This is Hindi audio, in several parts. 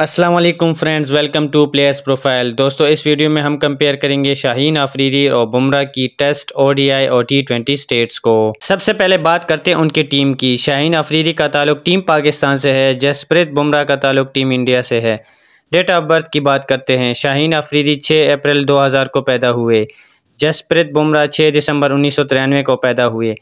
Aslam friends welcome to players profile दोस्तों इस वीडियो में हम कंपेयर करेंगे शाहीन आफरीदी और बुमराह की टेस्ट ओडीआई और टी ट्वेंटी स्टेट्स को सबसे पहले बात करते हैं उनकी टीम की शाहीन आफरीदी का ताल्लुक टीम पाकिस्तान से है जसप्रीत बुमराह का ताल्लुक टीम इंडिया से है डेट ऑफ बर्थ की बात करते हैं शाहीन आफरीदी छः अप्रैल दो हज़ार को पैदा हुए जसप्रीत बुमराह छः दिसंबर उन्नीस सौ तिरानवे को पैदा हुए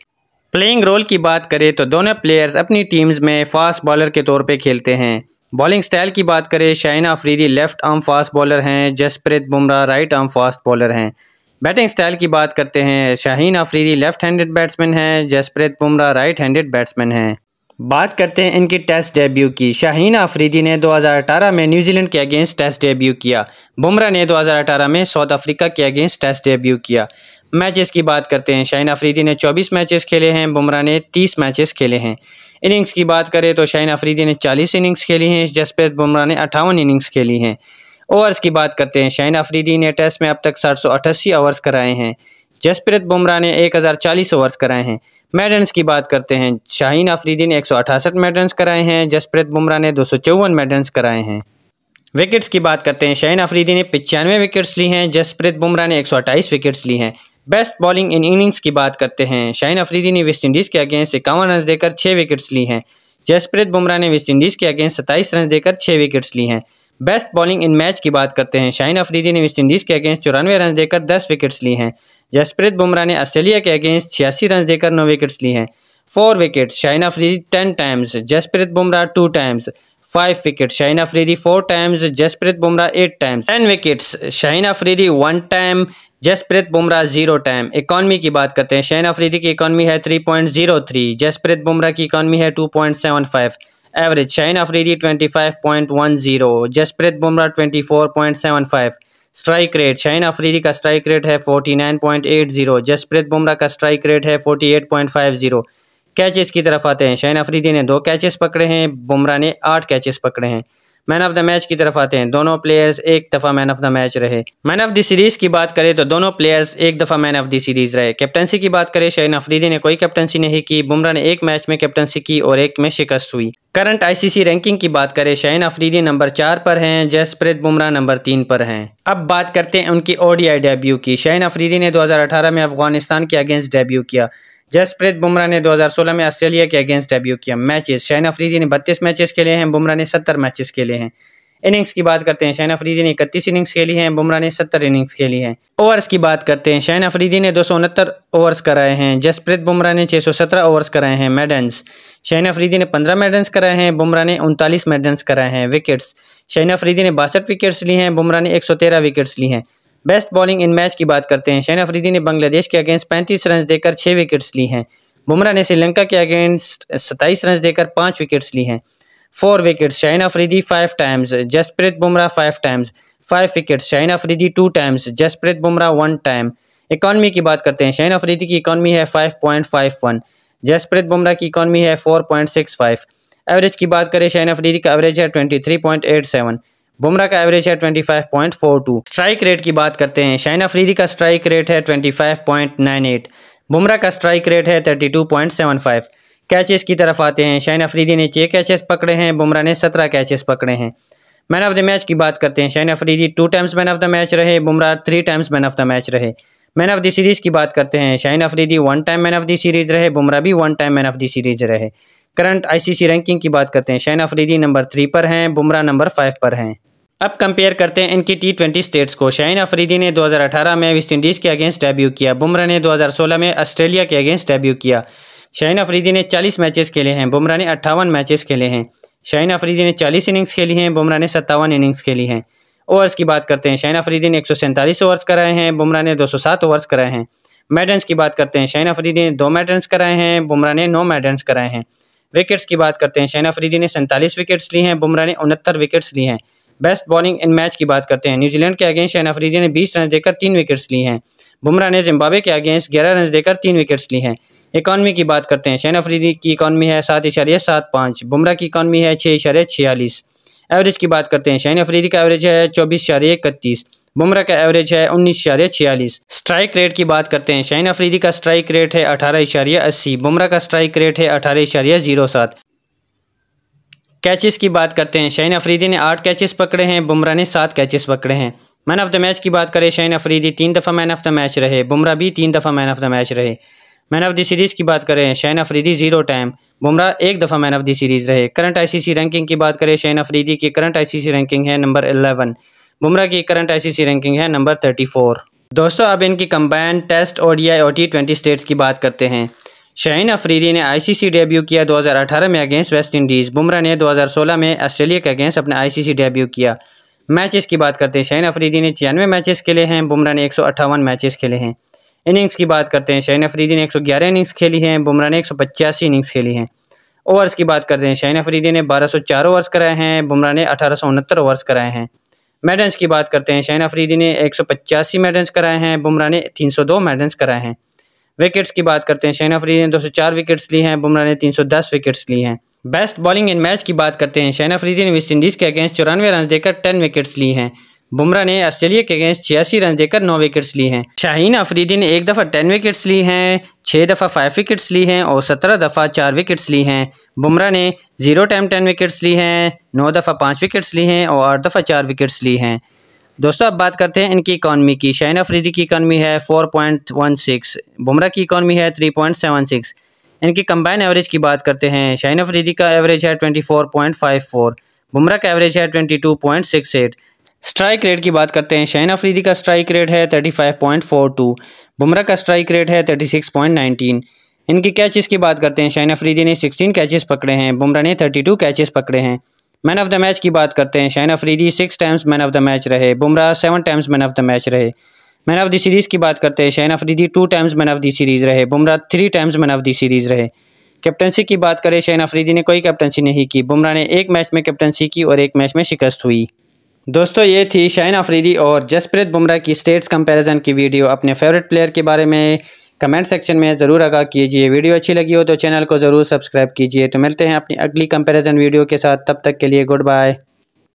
प्लेइंग रोल की बात करें तो दोनों प्लेयर्स अपनी टीम्स में फास्ट बॉलर के तौर पर खेलते हैं बॉलिंग स्टाइल की बात करें Shaheen Afridi left arm fast bowler हैं Jasprit Bumrah right arm fast bowler हैं बैटिंग स्टाइल की बात करते हैं Shaheen Afridi left handed batsman हैं Jasprit Bumrah right handed batsman हैं बात करते हैं इनकी टेस्ट डेब्यू की शाहीन आफरीदी ने 2018 में न्यूजीलैंड के अगेंस्ट टेस्ट डेब्यू किया बुमराह ने 2018 में साउथ अफ्रीका के अगेंस्ट टेस्ट डेब्यू किया मैचेस की बात करते हैं शाहीन आफरीदी ने 24 मैचेस खेले हैं बुमराह ने 30 मैचेस खेले हैं इनिंग्स की बात करें तो शाहन अफरीदी ने चालीस इनिंग्स खेली हैं जसप्रीत बुमराह ने अठावन इनिंग्स खेली हैं ओवर्स की बात करते हैं शाहन अफरीदी ने टेस्ट में अब तक सात सौ अठासी ओवर्स कराए हैं जसप्रीत बुमराह ने एक हज़ार चालीस ओवर्स कराए हैं मेडन्स की बात करते हैं शाहन अफरीदी ने एक सौ अठासठ मेड कराए हैं जसप्रीत बुमराह ने दो सौ चौवन मेड कराए हैं विकेट्स की बात करते हैं शाहन अफरीदी ने पचानवे विकेट्स ली हैं जसप्रीत बुमराह ने एक सौ अट्ठाईस विकेट्स ली हैं बेस्ट बॉलिंग इन इनिंग्स की बात करते हैं शाहिन अफरीदी ने वेस्ट इंडीज़ के अगेंस्ट इक्यावन रन देकर छः विकेट्स ली हैं जसप्रीत बुमराह ने वेस्ट इंडीज के अगेंस्ट सत्ताईस रन देकर छः विकेट्स ली हैं बेस्ट बॉलिंग इन मैच की बात करते हैं शाहिन अफरीदी ने वेस्ट इंडीज के अगेंस्ट चौरानवे रन देकर दस विकेट्स ली हैं जसप्रीत बुमराह ने ऑस्ट्रेलिया के अगेंस्ट छियासी रन देकर नौ विकेट्स ली हैं four wickets Shaheen Afridi ten times Jasprit Bumrah two times five wicket Shaheen Afridi four times Jasprit Bumrah eight times ten wickets Shaheen Afridi one time Jasprit Bumrah zero time economy की बात करते हैं शहन अफरीदी की इकॉनमी है three point zero three Jasprit Bumrah की इकॉनमी है two point seven five average Shaheen Afridi twenty five point one zero Jasprit Bumrah twenty four point seven five strike rate Shaheen Afridi का स्ट्राइक रेट है forty nine point eight zero Jasprit Bumrah का स्ट्राइक रेट है forty eight point five zero catches की तरफ आते हैं शहन अफरीदी ने दो कैचेस पकड़े हैं बुमराह ने आठ कैचेस पकड़े हैं मैन ऑफ द मैच की तरफ आते हैं दोनों प्लेयर्स एक दफ़ा मैन ऑफ द मैच रहे मैन ऑफ द सीरीज़ की बात करें तो दोनों प्लेयर्स एक दफ़ा मैन ऑफ द सीरीज़ रहे कैप्टनसी की बात करें शहीन अफरीदी ने कोई कैप्टनसी नहीं की बुमराह ने एक मैच में कैप्टनसी की और एक में शिकस्त हुई करंट आईसीसी रैंकिंग की बात करें शहीन अफरीदी नंबर चार पर हैं जसप्रीत बुमराह नंबर तीन पर हैं अब बात करते हैं उनकी ओडीआई डेब्यू की शहीन अफरीदी ने 2018 में अफगानिस्तान के अगेंस्ट डेब्यू किया जसप्रीत बुमराह ने 2016 में ऑस्ट्रेलिया के अगेंस्ट डेब्यू किया मैचेस शाइन अफरीदी ने 32 मैचेस खेले हैं बुमराह ने 70 मैचेस खेले हैं इनिंग्स की बात करते हैं शाइन अफरीदी ने इकतीस इनिंग्स खेली हैं बुमराह ने सत्तर इनिंग्स खेली हैं ओवर्स की बात करते हैं शाइन अफरीदी ने दो ओवर्स कराए हैं जसप्रीत बुमराह ने छः ओवर्स कराए हैं मेडन्स शाइन अफरीदी ने पंद्रह मेडन्स कराए हैं बुमराह ने उनतालीस मेडन्स कराए हैं विकेट्स शाइन अफरीदी ने बासठ विकेट्स ली हैं बुमराह ने एक विकेट्स ली हैं बेस्ट बॉलिंग इन मैच की बात करते हैं शहन अफरीदी ने बांग्लादेश के अगेंस्ट पैंतीस रन देकर छः विकेट्स ली हैं बुमराह ने श्रीलंका के अगेंस्ट सत्ताईस रन देकर पाँच विकेट्स ली हैं four wickets Shaheen Afridi five times Jasprit Bumrah five times five wickets Shaheen Afridi two times Jasprit Bumrah one time economy की बात करते हैं शाइन अफरीदी की इकानमी है five point five one Jasprit Bumrah की इकॉनमी है four point six five average की बात करें शाइन अफरीदी का एवरेज है twenty three point eight seven Bumrah का एवरेज है 25.42 स्ट्राइक रेट की बात करते हैं शाइन अफरीदी का स्ट्राइक रेट है 25.98 बुमरा का स्ट्राइक रेट है 32.75 कैचेस की तरफ आते हैं शाइन अफरीदी ने छः कैचेस पकड़े हैं बुमरा ने सत्रह कैचेस पकड़े हैं मैन ऑफ द मैच की बात करते हैं Shaheen Afridi two times man of the match रहे Bumrah three times man of the match रहे मैन ऑफ द सीरीज़ की बात करते हैं Shaheen Afridi one time man of the series रहे बुमरा भी one time man of the series रहे करंट आईसीसी रैंकिंग की बात करते हैं शाइन अफरीदी नंबर थ्री पर हैं बुमरा नंबर फाइव पर हैं अब कंपेयर करते हैं इनकी टी ट्वेंटी स्टेट्स को शाहीन अफरीदी ने 2018 में वेस्ट इंडीज़ के अगेंस्ट डेब्यू किया बुमराह ने 2016 में ऑस्ट्रेलिया के अगेंस्ट डेब्यू किया शाहीन अफरीदी ने 40 मैचेस खेले हैं बुमराह ने अट्ठावन मैचेस खेले हैं शाहीन अफरीदी ने 40 इनिंग्स खेली हैं बुमराह ने सत्तावन इनिंग्स खेली हैं ओवर्स की बात करते हैं शाहीन अफरीदी ने एक ओवर्स कराए हैं बुमराह ने दो ओवर्स कराए हैं मेडन्स की बात करते हैं शाहीन अफरीदी ने दो मेडन्स कराए हैं बुमराह ने नौ मेडन्स कराए हैं विकेट्स की बात करते हैं शाहीन अफरीदी ने सैंतालीस विकेट्स ली हैं बुमराह ने उनहत्तर विकेट्स ली हैं बेस्ट बॉलिंग इन मैच की बात करते हैं न्यूजीलैंड के अगेंस्ट शहन अफरीदी ने बीस रन देकर तीन विकेट्स ली हैं बुमराह ने जिम्बाबे के अगेंस्ट ग्यारह रन देकर तीन विकेट्स ली हैं इकानमी की बात करते हैं शहन अफरीदी की इकानमी है सात इशारे सात पाँच बुमराह की इकानमी है छः इशारे छियालीस एवरेज की बात करते हैं शहन अफरीदी का एवरेज है चौबीस इशारे इकतीस बुमराह का एवरेज है उन्नीस इशारे छियालीस स्ट्राइक रेट की बात करते हैं शहन अफरीदी का स्ट्राइक रेट है अठारह इशारिया अस्सी बुमराह का स्ट्राइक रेट है अठारह इशारिया जीरो सात कैचेस की बात करते हैं शाहीन अफरीदी ने आठ कैचेस पकड़े हैं बुमराह ने सात कैचेस पकड़े हैं मैन ऑफ द मैच की बात करें शाहीन अफरीदी तीन दफ़ा मैन ऑफ द मैच रहे बुमराह भी तीन दफ़ा मैन ऑफ द मैच रहे मैन ऑफ द सीरीज़ की बात करें शाहीन अफरीदी जीरो टाइम बुमराह एक दफ़ा मैन ऑफ द सीरीज़ रहे करंट आईसीसी रैंकिंग की बात करें शाहीन अफरीदी की करंट आईसीसी रैंकिंग है नंबर अलेवन बुमराह की करंट आईसीसी रैंकिंग है नंबर थर्टी फोर दोस्तों अब इनकी कंबाइन टेस्ट ओडीआई और टी ट्वेंटी स्टेट्स की बात करते हैं शाहीन अफरीदी ने आईसीसी डेब्यू किया 2018 में अगेंस्ट वेस्ट इंडीज़ बुमराह ने 2016 में ऑस्ट्रेलिया के अगेंस्ट अपना आईसीसी डेब्यू किया मैचेस की बात करते हैं शाहीन अफरीदी ने छियानवे मैचेस खेले हैं बुमरा ने एक मैचेस खेले हैं इनिंग्स की बात करते हैं शाहीन अफरीदी ने ग्यारह इनिंग्स खेली हैं बुमरा ने एक इनिंग्स खेली हैं ओवर्स की बात करते हैं शाहीन अफरीदी ने चार ओवर्स कराए हैं बुमरा ने अठारह ओवर्स कराए हैं मेडल्स की बात करते हैं शाहीन अफरीदी ने एक मेडल्स कराए हैं बुमराह ने दो मेडल्स कराए हैं विकेट्स की बात करते हैं शहीन अफरीदी ने 204 विकेट्स ली हैं बुमराह ने 310 विकेट्स ली हैं बेस्ट बॉलिंग इन मैच की बात करते हैं शहीन अफरीदी ने वेस्ट इंडीज़ के अगेंस्ट चौरानवे रन देकर टेन विकेट्स ली हैं बुमराह ने ऑस्ट्रेलिया के अगेंस्ट छियासी रन देकर नौ विकेट्स ली हैं शाहीन अफरीदी ने एक दफ़ा टेन विकेट्स ली हैं छः दफ़ा फाइव विकेट्स ली हैं और सत्रह दफ़ा चार विकेट्स ली हैं बुमराह ने जीरो टाइम टेन विकेट्स ली हैं नौ दफ़ा पाँच विकेट्स ली हैं और आठ दफ़ा चार विकेट्स ली हैं दोस्तों अब बात करते हैं इनकी इकानमी की शाइन अफरीदी की इकॉनमी है four point one six Bumrah की इकानमी है थ्री पॉइंट सेवन सिक्स इनकी कंबाइन एवरेज की बात करते हैं शाइन अफरीदी का एवरेज है twenty four point five four Bumrah का एवरेज है twenty two point six eight strike rate की बात करते हैं शाइन अफरीदी का स्ट्राइक रेट है thirty five point four two Bumrah का स्ट्राइक रेट है थर्टी सिक्स पॉइंट नाइनटीन इनकी कैचेस की बात करते हैं शाइन अफरीदी ने सिक्सटीन कैचेस पकड़े हैं बुमरा ने थर्टी टू कैचेस पकड़े हैं मैन ऑफ द मैच की बात करते हैं Shaheen Afridi six times man of the match रहे Bumrah seven times man of the match रहे मैन ऑफ द सीरीज़ की बात करते हैं Shaheen Afridi two times man of the series रहे Bumrah three times man of the series रहे कैप्टनसी की बात करें शाइन अफरीदी ने कोई कैप्टनसी नहीं की बुमराह ने एक मैच में कैप्टनसी की और एक मैच में शिकस्त हुई दोस्तों ये थी शाइन अफरीदी और जसप्रीत बुमराह की स्टेट्स कंपैरिजन की वीडियो अपने फेवरेट प्लेयर के बारे में कमेंट सेक्शन में ज़रूर आगा कीजिए वीडियो अच्छी लगी हो तो चैनल को ज़रूर सब्सक्राइब कीजिए तो मिलते हैं अपनी अगली कंपेरिजन वीडियो के साथ तब तक के लिए गुड बाय